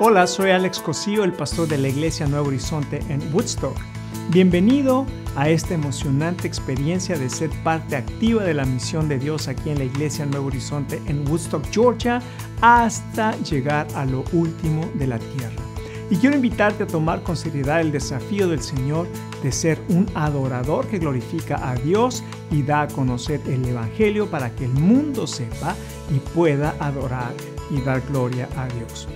Hola, soy Alex Cosío, el pastor de la Iglesia Nuevo Horizonte en Woodstock. Bienvenido a esta emocionante experiencia de ser parte activa de la misión de Dios aquí en la Iglesia Nuevo Horizonte en Woodstock, Georgia, hasta llegar a lo último de la tierra. Y quiero invitarte a tomar con seriedad el desafío del Señor de ser un adorador que glorifica a Dios y da a conocer el Evangelio para que el mundo sepa y pueda adorar y dar gloria a Dios.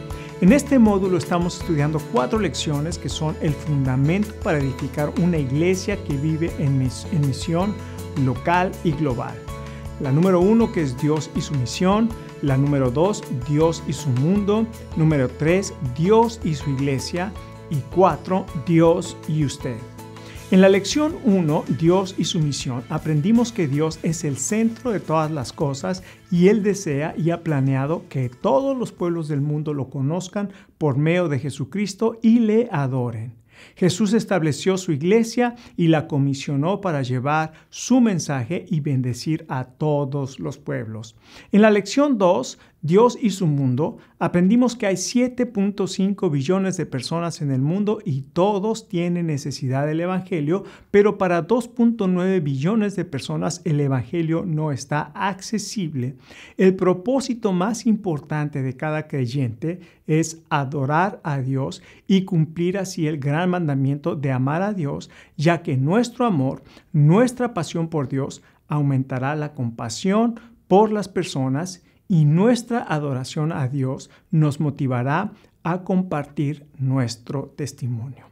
En este módulo estamos estudiando cuatro lecciones que son el fundamento para edificar una iglesia que vive en, misión local y global. La número uno que es Dios y su misión. La número dos, Dios y su mundo. Número tres, Dios y su iglesia. Y cuatro, Dios y usted. En la lección 1, Dios y su misión, aprendimos que Dios es el centro de todas las cosas y Él desea y ha planeado que todos los pueblos del mundo lo conozcan por medio de Jesucristo y le adoren. Jesús estableció su iglesia y la comisionó para llevar su mensaje y bendecir a todos los pueblos. En la lección 2, Dios y su mundo, aprendimos que hay 7.5 billones de personas en el mundo y todos tienen necesidad del Evangelio, pero para 2.9 billones de personas el Evangelio no está accesible. El propósito más importante de cada creyente es adorar a Dios y cumplir así el gran mandamiento de amar a Dios, ya que nuestro amor, nuestra pasión por Dios, aumentará la compasión por las personas y nuestra adoración a Dios nos motivará a compartir nuestro testimonio.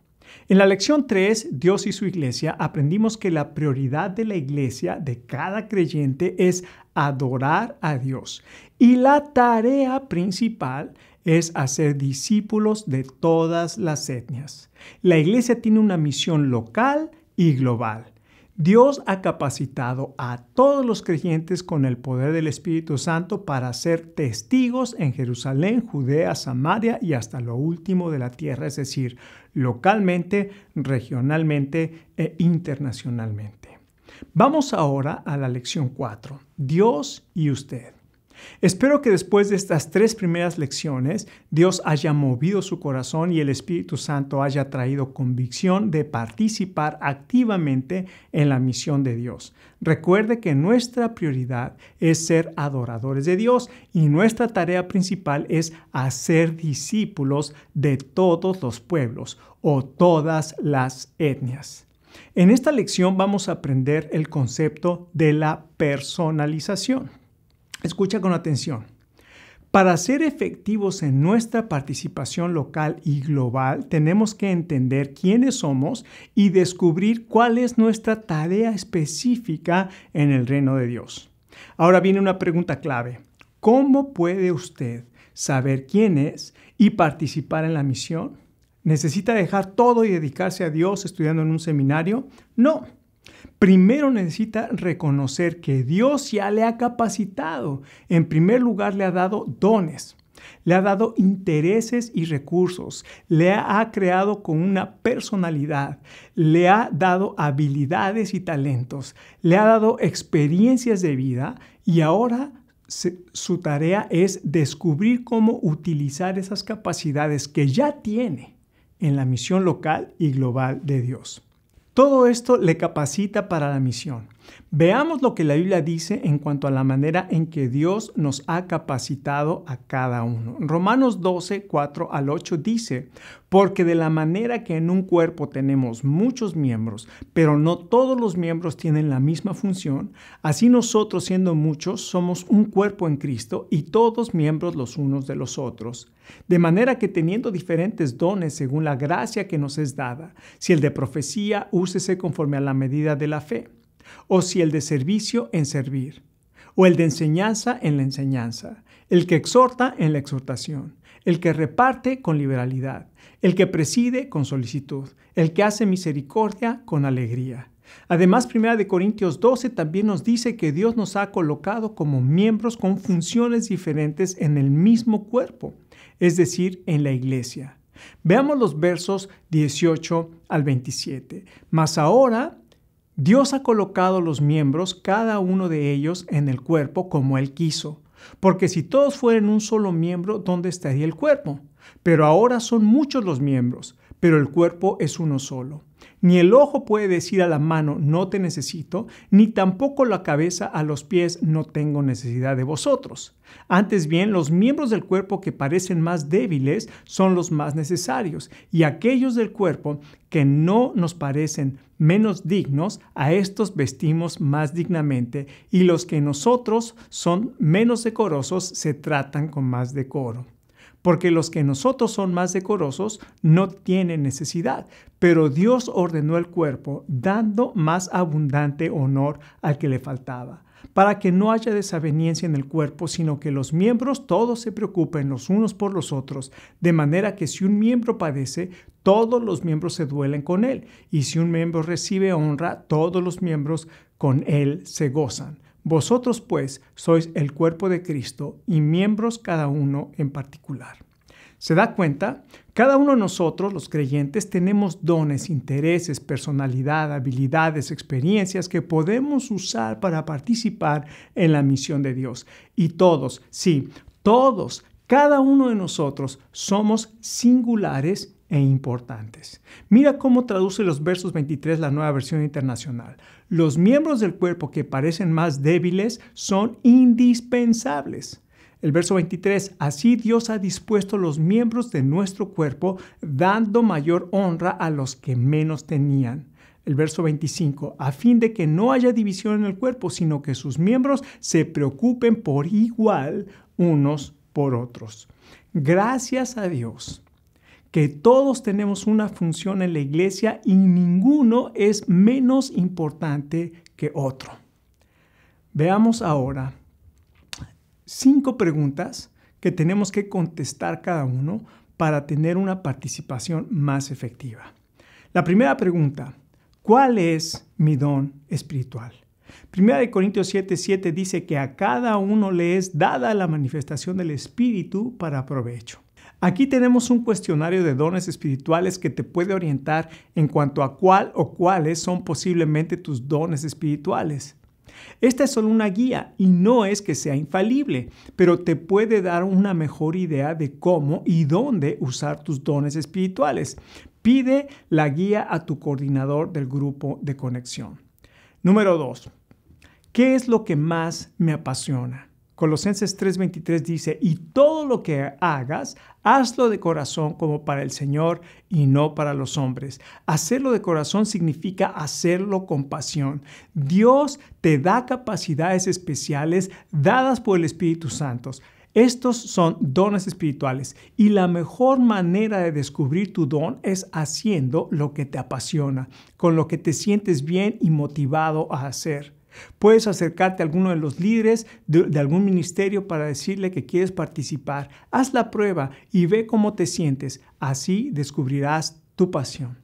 En la lección 3, Dios y su iglesia, aprendimos que la prioridad de la iglesia, de cada creyente, es adorar a Dios. Y la tarea principal es hacer discípulos de todas las etnias. La iglesia tiene una misión local y global. Dios ha capacitado a todos los creyentes con el poder del Espíritu Santo para ser testigos en Jerusalén, Judea, Samaria y hasta lo último de la tierra, es decir, localmente, regionalmente e internacionalmente. Vamos ahora a la lección 4, Dios y usted. Espero que después de estas tres primeras lecciones Dios haya movido su corazón y el Espíritu Santo haya traído convicción de participar activamente en la misión de Dios. Recuerde que nuestra prioridad es ser adoradores de Dios y nuestra tarea principal es hacer discípulos de todos los pueblos o todas las etnias. En esta lección vamos a aprender el concepto de la personalización. Escucha con atención. Para ser efectivos en nuestra participación local y global, tenemos que entender quiénes somos y descubrir cuál es nuestra tarea específica en el reino de Dios. Ahora viene una pregunta clave. ¿Cómo puede usted saber quién es y participar en la misión? ¿Necesita dejar todo y dedicarse a Dios estudiando en un seminario? No. Primero necesita reconocer que Dios ya le ha capacitado. En primer lugar, le ha dado dones, le ha dado intereses y recursos, le ha creado con una personalidad, le ha dado habilidades y talentos, le ha dado experiencias de vida y ahora su tarea es descubrir cómo utilizar esas capacidades que ya tiene en la misión local y global de Dios. Todo esto le capacita para la misión. Veamos lo que la Biblia dice en cuanto a la manera en que Dios nos ha capacitado a cada uno. Romanos 12, 4 al 8 dice, porque de la manera que en un cuerpo tenemos muchos miembros, pero no todos los miembros tienen la misma función, así nosotros siendo muchos somos un cuerpo en Cristo y todos miembros los unos de los otros. De manera que teniendo diferentes dones según la gracia que nos es dada, si el de profecía, úsese conforme a la medida de la fe o si el de servicio en servir, o el de enseñanza en la enseñanza, el que exhorta en la exhortación, el que reparte con liberalidad, el que preside con solicitud, el que hace misericordia con alegría. Además, 1 Corintios 12 también nos dice que Dios nos ha colocado como miembros con funciones diferentes en el mismo cuerpo, es decir, en la iglesia. Veamos los versos 18 al 27. Mas ahora Dios ha colocado los miembros, cada uno de ellos, en el cuerpo como Él quiso. Porque si todos fueran un solo miembro, ¿dónde estaría el cuerpo? Pero ahora son muchos los miembros, pero el cuerpo es uno solo. Ni el ojo puede decir a la mano, no te necesito, ni tampoco la cabeza a los pies, no tengo necesidad de vosotros. Antes bien, los miembros del cuerpo que parecen más débiles son los más necesarios, y aquellos del cuerpo que no nos parecen menos dignos, a estos vestimos más dignamente, y los que nosotros son menos decorosos se tratan con más decoro porque los que nosotros son más decorosos no tienen necesidad, pero Dios ordenó el cuerpo dando más abundante honor al que le faltaba para que no haya desaveniencia en el cuerpo, sino que los miembros todos se preocupen los unos por los otros, de manera que si un miembro padece, todos los miembros se duelen con él, y si un miembro recibe honra, todos los miembros con él se gozan. Vosotros pues sois el cuerpo de Cristo y miembros cada uno en particular. ¿Se da cuenta? Cada uno de nosotros, los creyentes, tenemos dones, intereses, personalidad, habilidades, experiencias que podemos usar para participar en la misión de Dios. Y todos, sí, todos, cada uno de nosotros somos singulares e importantes. Mira cómo traduce los versos 23 la nueva versión internacional. Los miembros del cuerpo que parecen más débiles son indispensables. El verso 23, así Dios ha dispuesto los miembros de nuestro cuerpo, dando mayor honra a los que menos tenían. El verso 25, a fin de que no haya división en el cuerpo, sino que sus miembros se preocupen por igual unos por otros. Gracias a Dios que todos tenemos una función en la iglesia y ninguno es menos importante que otro. Veamos ahora cinco preguntas que tenemos que contestar cada uno para tener una participación más efectiva. La primera pregunta, ¿cuál es mi don espiritual? Primera de Corintios 7:7 dice que a cada uno le es dada la manifestación del Espíritu para provecho. Aquí tenemos un cuestionario de dones espirituales que te puede orientar en cuanto a cuál o cuáles son posiblemente tus dones espirituales. Esta es solo una guía y no es que sea infalible, pero te puede dar una mejor idea de cómo y dónde usar tus dones espirituales. Pide la guía a tu coordinador del grupo de conexión. Número 2. ¿Qué es lo que más me apasiona? Colosenses 3:23 dice, y todo lo que hagas, hazlo de corazón como para el Señor y no para los hombres. Hacerlo de corazón significa hacerlo con pasión. Dios te da capacidades especiales dadas por el Espíritu Santo. Estos son dones espirituales y la mejor manera de descubrir tu don es haciendo lo que te apasiona, con lo que te sientes bien y motivado a hacer. Puedes acercarte a alguno de los líderes de, algún ministerio para decirle que quieres participar. Haz la prueba y ve cómo te sientes. Así descubrirás tu pasión.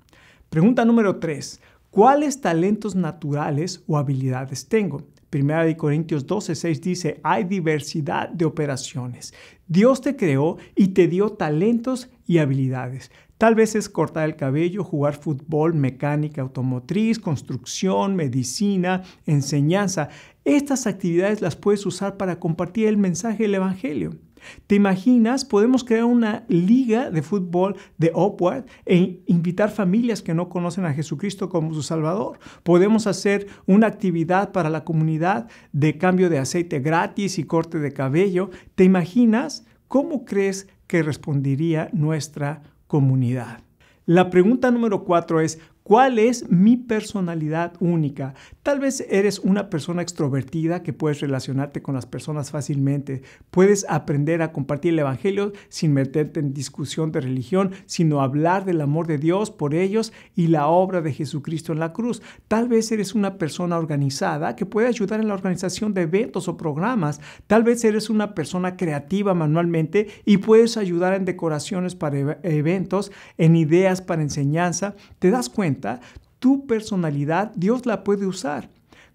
Pregunta número 3. ¿Cuáles talentos naturales o habilidades tengo? Primera de Corintios 12.6 dice, hay diversidad de operaciones. Dios te creó y te dio talentos y habilidades. Tal vez es cortar el cabello, jugar fútbol, mecánica automotriz, construcción, medicina, enseñanza. Estas actividades las puedes usar para compartir el mensaje del Evangelio. ¿Te imaginas? Podemos crear una liga de fútbol de Upward e invitar familias que no conocen a Jesucristo como su Salvador. Podemos hacer una actividad para la comunidad de cambio de aceite gratis y corte de cabello. ¿Te imaginas? ¿Cómo crees que respondería nuestra comunidad. La pregunta número cuatro es, ¿Cuál es mi personalidad única? Tal vez eres una persona extrovertida que puedes relacionarte con las personas fácilmente. Puedes aprender a compartir el Evangelio sin meterte en discusión de religión, sino hablar del amor de Dios por ellos y la obra de Jesucristo en la cruz. Tal vez eres una persona organizada que puede ayudar en la organización de eventos o programas. Tal vez eres una persona creativa manualmente y puedes ayudar en decoraciones para eventos, en ideas para enseñanza. ¿Te das cuenta? tu personalidad Dios la puede usar.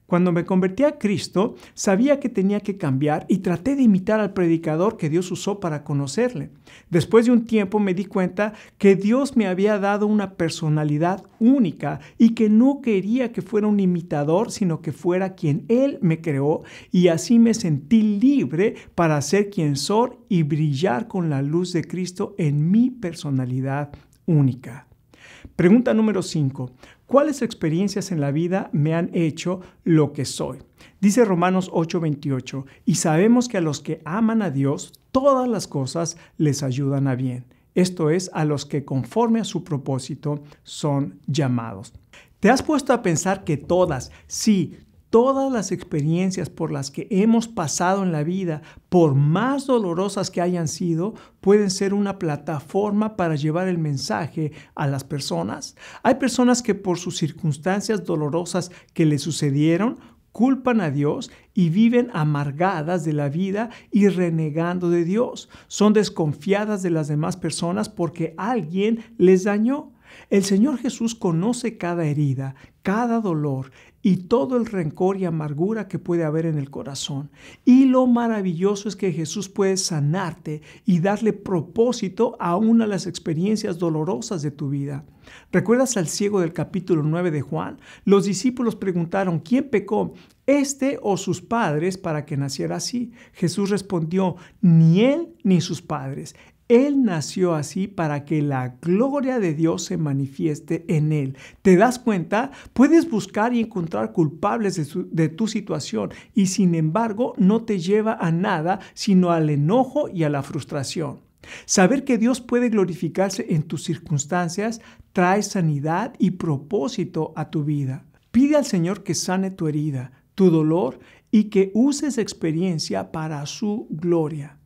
Cuando me convertí a Cristo, sabía que tenía que cambiar y traté de imitar al predicador que Dios usó para conocerle. Después de un tiempo me di cuenta que Dios me había dado una personalidad única y que no quería que fuera un imitador, sino que fuera quien Él me creó y así me sentí libre para ser quien soy y brillar con la luz de Cristo en mi personalidad única. Pregunta número 5. ¿Cuáles experiencias en la vida me han hecho lo que soy? Dice Romanos 8:28, y sabemos que a los que aman a Dios, todas las cosas les ayudan a bien. Esto es, a los que conforme a su propósito son llamados. ¿Te has puesto a pensar que todas, sí, todas las experiencias por las que hemos pasado en la vida, por más dolorosas que hayan sido, pueden ser una plataforma para llevar el mensaje a las personas. Hay personas que por sus circunstancias dolorosas que le sucedieron, culpan a Dios y viven amargadas de la vida y renegando de Dios. Son desconfiadas de las demás personas porque alguien les dañó. El Señor Jesús conoce cada herida, cada dolor y todo el rencor y amargura que puede haber en el corazón. Y lo maravilloso es que Jesús puede sanarte y darle propósito a una de las experiencias dolorosas de tu vida. ¿Recuerdas al ciego del capítulo 9 de Juan? Los discípulos preguntaron, ¿quién pecó? ¿Este o sus padres para que naciera así? Jesús respondió, ni él ni sus padres. Él nació así para que la gloria de Dios se manifieste en Él. ¿Te das cuenta? Puedes buscar y encontrar culpables de, tu situación y sin embargo no te lleva a nada sino al enojo y a la frustración. Saber que Dios puede glorificarse en tus circunstancias trae sanidad y propósito a tu vida. Pide al Señor que sane tu herida, tu dolor y que uses experiencia para su gloria.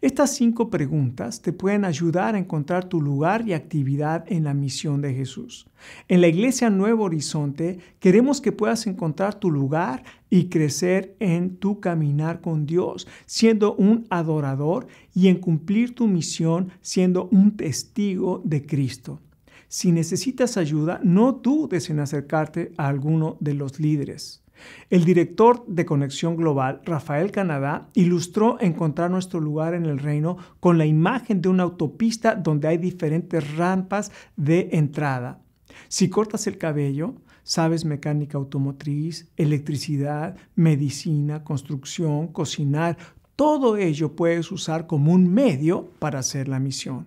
Estas cinco preguntas te pueden ayudar a encontrar tu lugar y actividad en la misión de Jesús. En la Iglesia Nuevo Horizonte queremos que puedas encontrar tu lugar y crecer en tu caminar con Dios, siendo un adorador y en cumplir tu misión siendo un testigo de Cristo. Si necesitas ayuda, no dudes en acercarte a alguno de los líderes. El director de Conexión Global, Rafael Canadá, ilustró encontrar nuestro lugar en el reino con la imagen de una autopista donde hay diferentes rampas de entrada. Si cortas el cabello, sabes mecánica automotriz, electricidad, medicina, construcción, cocinar, todo ello puedes usar como un medio para hacer la misión.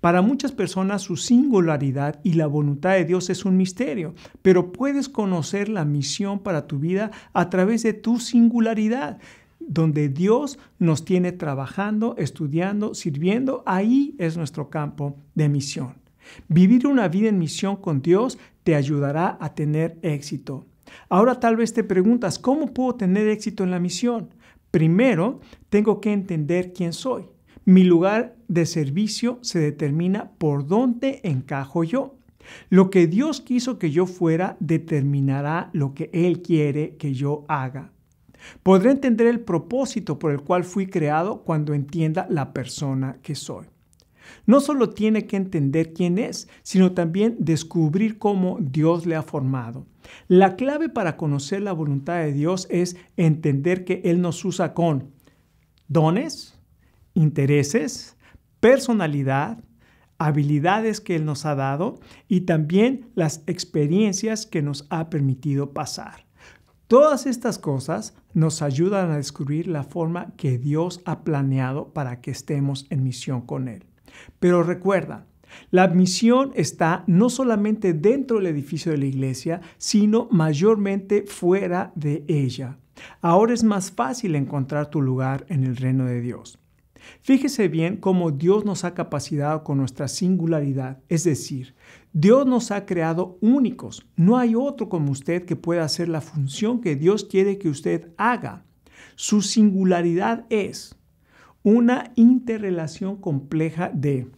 Para muchas personas su singularidad y la voluntad de Dios es un misterio, pero puedes conocer la misión para tu vida a través de tu singularidad donde Dios nos tiene trabajando, estudiando, sirviendo, ahí es nuestro campo de misión. Vivir una vida en misión con Dios te ayudará a tener éxito. Ahora tal vez te preguntas, ¿cómo puedo tener éxito en la misión? Primero, tengo que entender quién soy. Mi lugar de servicio se determina por dónde encajo yo. Lo que Dios quiso que yo fuera determinará lo que Él quiere que yo haga. Podré entender el propósito por el cual fui creado cuando entienda la persona que soy. No solo tiene que entender quién es, sino también descubrir cómo Dios le ha formado. La clave para conocer la voluntad de Dios es entender que Él nos usa con dones, intereses, personalidad, habilidades que Él nos ha dado y también las experiencias que nos ha permitido pasar. Todas estas cosas nos ayudan a descubrir la forma que Dios ha planeado para que estemos en misión con Él. Pero recuerda, la misión está no solamente dentro del edificio de la iglesia, sino mayormente fuera de ella. Ahora es más fácil encontrar tu lugar en el reino de Dios. Fíjese bien cómo Dios nos ha capacitado con nuestra singularidad, es decir, Dios nos ha creado únicos. No hay otro como usted que pueda hacer la función que Dios quiere que usted haga. Su singularidad es una interrelación compleja de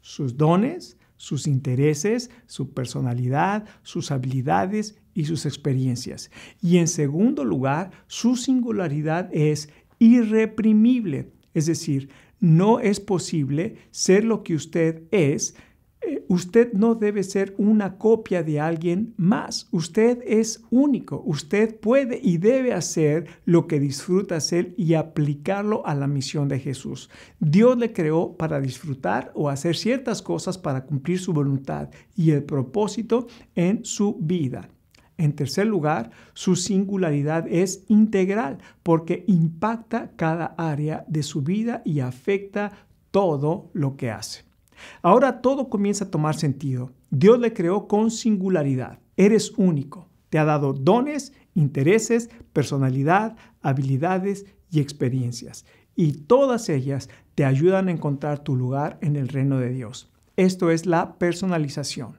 sus dones, sus intereses, su personalidad, sus habilidades y sus experiencias. Y en segundo lugar, su singularidad es irreprimible es decir, no es posible ser lo que usted es. Eh, usted no debe ser una copia de alguien más. Usted es único. Usted puede y debe hacer lo que disfruta hacer y aplicarlo a la misión de Jesús. Dios le creó para disfrutar o hacer ciertas cosas para cumplir su voluntad y el propósito en su vida. En tercer lugar, su singularidad es integral porque impacta cada área de su vida y afecta todo lo que hace. Ahora todo comienza a tomar sentido. Dios le creó con singularidad. Eres único. Te ha dado dones, intereses, personalidad, habilidades y experiencias. Y todas ellas te ayudan a encontrar tu lugar en el reino de Dios. Esto es la personalización.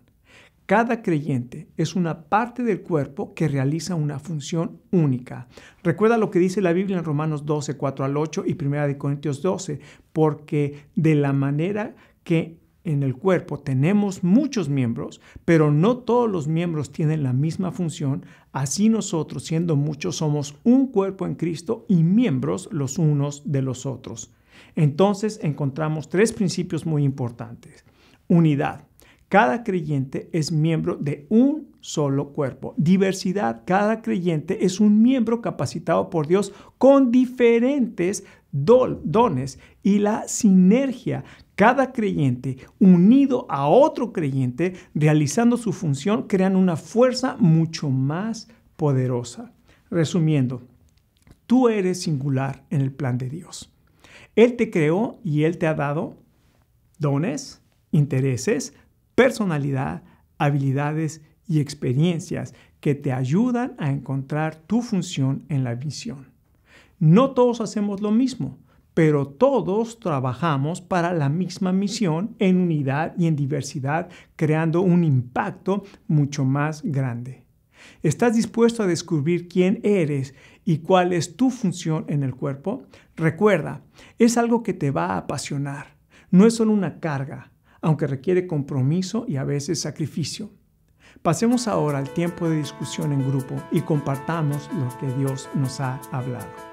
Cada creyente es una parte del cuerpo que realiza una función única. Recuerda lo que dice la Biblia en Romanos 12, 4 al 8 y 1 Corintios 12, porque de la manera que en el cuerpo tenemos muchos miembros, pero no todos los miembros tienen la misma función, así nosotros, siendo muchos, somos un cuerpo en Cristo y miembros los unos de los otros. Entonces encontramos tres principios muy importantes. Unidad. Cada creyente es miembro de un solo cuerpo. Diversidad. Cada creyente es un miembro capacitado por Dios con diferentes dones y la sinergia. Cada creyente unido a otro creyente realizando su función crean una fuerza mucho más poderosa. Resumiendo, tú eres singular en el plan de Dios. Él te creó y Él te ha dado dones, intereses, personalidad, habilidades y experiencias que te ayudan a encontrar tu función en la visión. No todos hacemos lo mismo, pero todos trabajamos para la misma misión en unidad y en diversidad, creando un impacto mucho más grande. ¿Estás dispuesto a descubrir quién eres y cuál es tu función en el cuerpo? Recuerda, es algo que te va a apasionar. No es solo una carga, aunque requiere compromiso y a veces sacrificio. Pasemos ahora al tiempo de discusión en grupo y compartamos lo que Dios nos ha hablado.